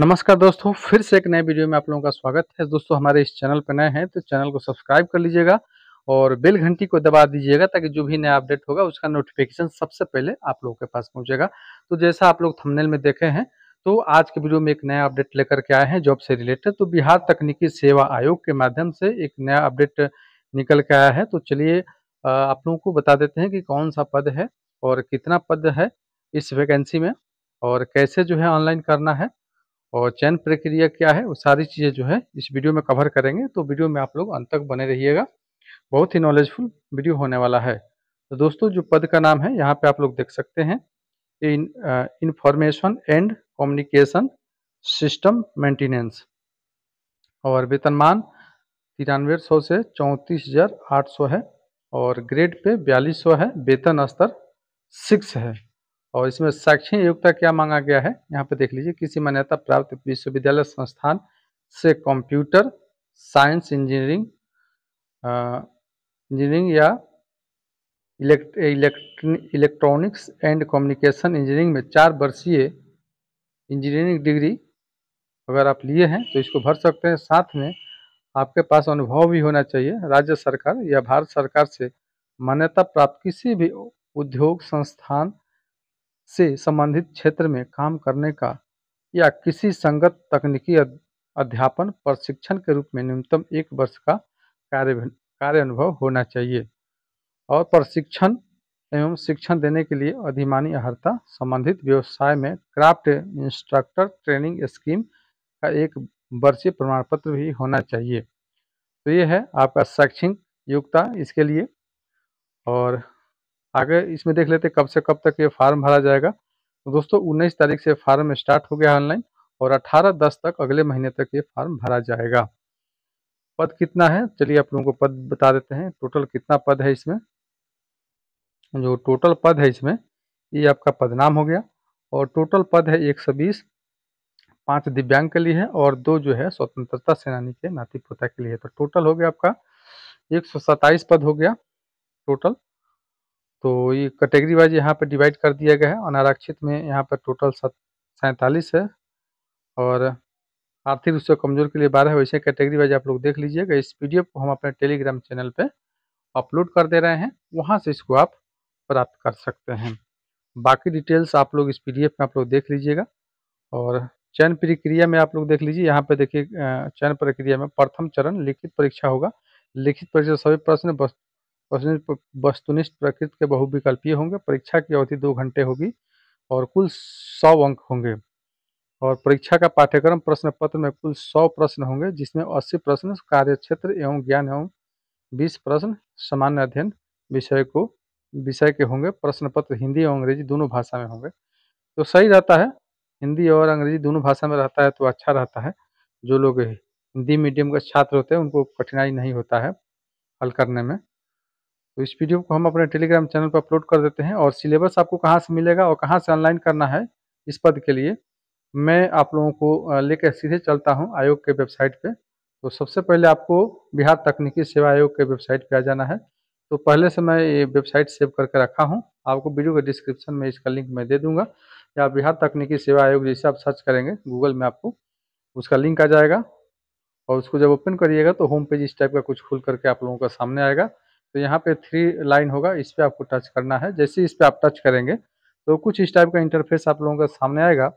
नमस्कार दोस्तों फिर से एक नए वीडियो में आप लोगों का स्वागत है दोस्तों हमारे इस चैनल पर नए हैं तो चैनल को सब्सक्राइब कर लीजिएगा और बेल घंटी को दबा दीजिएगा ताकि जो भी नया अपडेट होगा उसका नोटिफिकेशन सबसे पहले आप लोगों के पास पहुंचेगा तो जैसा आप लोग थंबनेल में देखे हैं तो आज के वीडियो में एक नया अपडेट लेकर के आए हैं जॉब से रिलेटेड तो बिहार तकनीकी सेवा आयोग के माध्यम से एक नया अपडेट निकल के आया है तो चलिए आप लोगों को बता देते हैं कि कौन सा पद है और कितना पद है इस वैकेंसी में और कैसे जो है ऑनलाइन करना है और चयन प्रक्रिया क्या है वो सारी चीज़ें जो है इस वीडियो में कवर करेंगे तो वीडियो में आप लोग अंत तक बने रहिएगा बहुत ही नॉलेजफुल वीडियो होने वाला है तो दोस्तों जो पद का नाम है यहाँ पे आप लोग देख सकते हैं in information and communication system maintenance और वेतनमान तिरानवे सौ से चौंतीस हज़ार आठ सौ है और ग्रेड पे बयालीस सौ है वेतन स्तर सिक्स है और इसमें शैक्षणिक योग्यता क्या मांगा गया है यहाँ पे देख लीजिए किसी मान्यता प्राप्त विश्वविद्यालय संस्थान से कंप्यूटर साइंस इंजीनियरिंग इंजीनियरिंग या इलेक्ट्रॉनिक्स एंड कम्युनिकेशन इंजीनियरिंग में चार वर्षीय इंजीनियरिंग डिग्री अगर आप लिए हैं तो इसको भर सकते हैं साथ में आपके पास अनुभव भी होना चाहिए राज्य सरकार या भारत सरकार से मान्यता प्राप्त किसी भी उद्योग संस्थान से संबंधित क्षेत्र में काम करने का या किसी संगत तकनीकी अध्यापन प्रशिक्षण के रूप में न्यूनतम एक वर्ष का कार्य कार्य अनुभव होना चाहिए और प्रशिक्षण एवं शिक्षण देने के लिए अधिमानी अहर्ता संबंधित व्यवसाय में क्राफ्ट इंस्ट्रक्टर ट्रेनिंग स्कीम का एक वर्षीय प्रमाण पत्र भी होना चाहिए तो ये है आपका शैक्षणिक योग्यता इसके लिए और आगे इसमें देख लेते कब से कब तक ये फार्म भरा जाएगा तो दोस्तों उन्नीस तारीख से फार्म स्टार्ट हो गया ऑनलाइन और अठारह दस तक अगले महीने तक ये फार्म भरा जाएगा पद कितना है चलिए आप लोगों को पद बता देते हैं टोटल कितना पद है इसमें जो टोटल पद है इसमें ये आपका पदनाम हो गया और टोटल पद है 120 पांच दिव्यांग के लिए है और दो जो है स्वतंत्रता सेनानी के नाती पोता के लिए है तो टोटल हो गया आपका एक पद हो गया टोटल तो ये कैटेगरी वाइज यहाँ पर डिवाइड कर दिया गया है अनारक्षित में यहाँ पर टोटल सैंतालीस है और आर्थिक रूप से कमजोर के लिए बारह है वैसे कैटेगरी वाइज आप लोग देख लीजिएगा इस पी को हम अपने टेलीग्राम चैनल पे अपलोड कर दे रहे हैं वहाँ से इसको आप प्राप्त कर सकते हैं बाकी डिटेल्स आप लोग इस पी में आप लोग देख लीजिएगा और चयन प्रक्रिया में आप लोग देख लीजिए यहाँ पे देखिए चयन प्रक्रिया में प्रथम चरण लिखित परीक्षा होगा लिखित परीक्षा सभी प्रश्न वस्तुनिष्ठ प्रकृति के बहुविकल्पीय होंगे परीक्षा की अवधि दो घंटे होगी और कुल सौ अंक होंगे और परीक्षा का पाठ्यक्रम प्रश्न पत्र में कुल सौ प्रश्न होंगे जिसमें अस्सी प्रश्न कार्य क्षेत्र एवं ज्ञान एवं बीस प्रश्न सामान्य अध्ययन विषय को विषय के होंगे प्रश्न पत्र हिंदी और अंग्रेजी दोनों भाषा में होंगे तो सही रहता है हिंदी और अंग्रेजी दोनों भाषा में रहता है तो अच्छा रहता है जो लोग हिंदी मीडियम के छात्र होते हैं उनको कठिनाई नहीं होता है हल करने में तो इस वीडियो को हम अपने टेलीग्राम चैनल पर अपलोड कर देते हैं और सिलेबस आपको कहाँ से मिलेगा और कहाँ से ऑनलाइन करना है इस पद के लिए मैं आप लोगों को लेकर सीधे चलता हूँ आयोग के वेबसाइट पर तो सबसे पहले आपको बिहार तकनीकी सेवा आयोग के वेबसाइट पर आ जाना है तो पहले से मैं ये वेबसाइट सेव करके रखा हूँ आपको वीडियो के डिस्क्रिप्शन में इसका लिंक मैं दे दूंगा या बिहार तकनीकी सेवा आयोग जैसे आप सर्च करेंगे गूगल में आपको उसका लिंक आ जाएगा और उसको जब ओपन करिएगा तो होम पेज इस टाइप का कुछ खुल करके आप लोगों का सामने आएगा तो यहाँ पे थ्री लाइन होगा इस पर आपको टच करना है जैसे इस पर आप टच करेंगे तो कुछ इस टाइप का इंटरफेस आप लोगों का सामने आएगा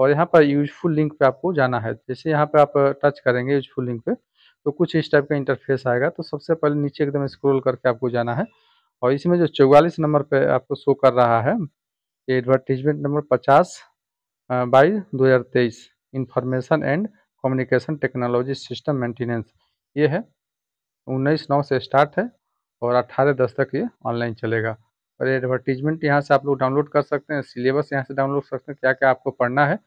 और यहाँ पर यूजफुल लिंक पे आपको जाना है जैसे यहाँ पे आप टच करेंगे यूजफुल लिंक पे तो कुछ इस टाइप का इंटरफेस आएगा तो सबसे पहले नीचे एकदम स्क्रोल करके आपको जाना है और इसमें जो चौवालीस नंबर पर आपको शो कर रहा है ये एडवर्टीजमेंट नंबर पचास बाई दो हज़ार तेईस information and communication technology system maintenance ये है उन्नीस नौ से स्टार्ट है और अट्ठारह दस तक ये ऑनलाइन चलेगा और ये एडवर्टीजमेंट यहाँ से आप लोग डाउनलोड कर सकते हैं सिलेबस यहाँ से डाउनलोड कर सकते हैं क्या क्या आपको पढ़ना है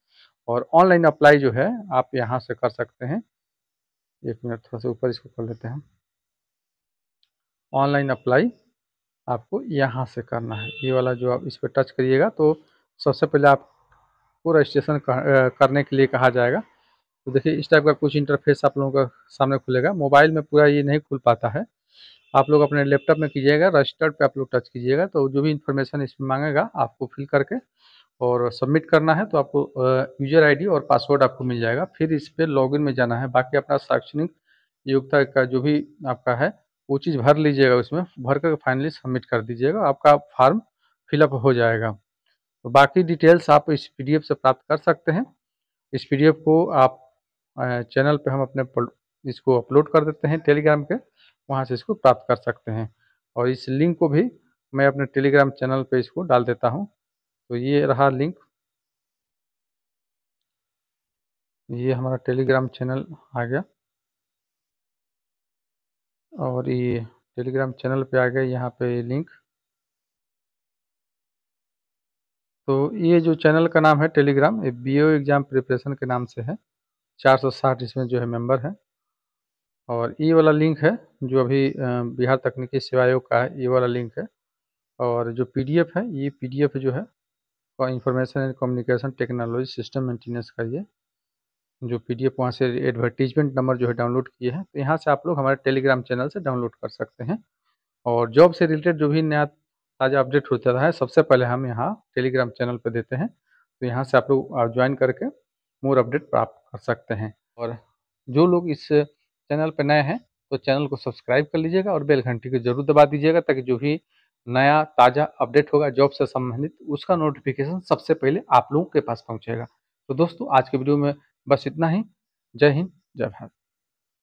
और ऑनलाइन अप्लाई जो है आप यहाँ से कर सकते हैं एक मिनट थोड़ा सा ऊपर इसको कर लेते हैं ऑनलाइन अप्लाई आपको यहाँ से करना है ये वाला जो आप इस पर टच करिएगा तो सबसे पहले आपको रजिस्ट्रेशन करने के लिए कहा जाएगा तो देखिए इस टाइप का कुछ इंटरफेस आप लोगों का सामने खुलेगा मोबाइल में पूरा ये नहीं खुल पाता है आप लोग अपने लैपटॉप में कीजिएगा रजिस्टर्ड पे आप लोग टच कीजिएगा तो जो भी इन्फॉर्मेशन इसमें मांगेगा आपको फिल करके और सबमिट करना है तो आपको यूजर आईडी और पासवर्ड आपको मिल जाएगा फिर इस पर लॉगिन में जाना है बाकी अपना शैक्षणिक योग्यता का जो भी आपका है वो चीज़ भर लीजिएगा उसमें भर कर फाइनली सबमिट कर दीजिएगा आपका फॉर्म फिलअप हो जाएगा तो बाकी डिटेल्स आप इस पी से प्राप्त कर सकते हैं इस पी को आप चैनल पर हम अपने इसको अपलोड कर देते हैं टेलीग्राम पे वहाँ से इसको प्राप्त कर सकते हैं और इस लिंक को भी मैं अपने टेलीग्राम चैनल पे इसको डाल देता हूँ तो ये रहा लिंक ये हमारा टेलीग्राम चैनल आ गया और ये टेलीग्राम चैनल पे आ गया यहाँ पे लिंक तो ये जो चैनल का नाम है टेलीग्राम ये बी एग्ज़ाम प्रिपरेशन के नाम से है 460 इसमें जो है मेंबर है और ई वाला लिंक है जो अभी बिहार तकनीकी सेवा आयोग का है ई वाला लिंक है और जो पीडीएफ है ये पीडीएफ जो है information and communication technology system maintenance का ये जो पी डी एफ वहाँ से एडवर्टीजमेंट नंबर जो है डाउनलोड किए हैं तो यहाँ से आप लोग हमारे टेलीग्राम चैनल से डाउनलोड कर सकते हैं और जॉब से रिलेटेड जो भी नया ताज़ा अपडेट होता है सबसे पहले हम यहाँ टेलीग्राम चैनल पर देते हैं तो यहाँ से आप लोग ज्वाइन करके मोर अपडेट प्राप्त कर सकते हैं और जो लोग इस चैनल पर नए हैं तो चैनल को सब्सक्राइब कर लीजिएगा और बेल घंटी को जरूर दबा दीजिएगा ताकि जो भी नया ताज़ा अपडेट होगा जॉब से संबंधित उसका नोटिफिकेशन सबसे पहले आप लोगों के पास पहुँचेगा तो दोस्तों आज के वीडियो में बस इतना ही जय हिंद जय भारत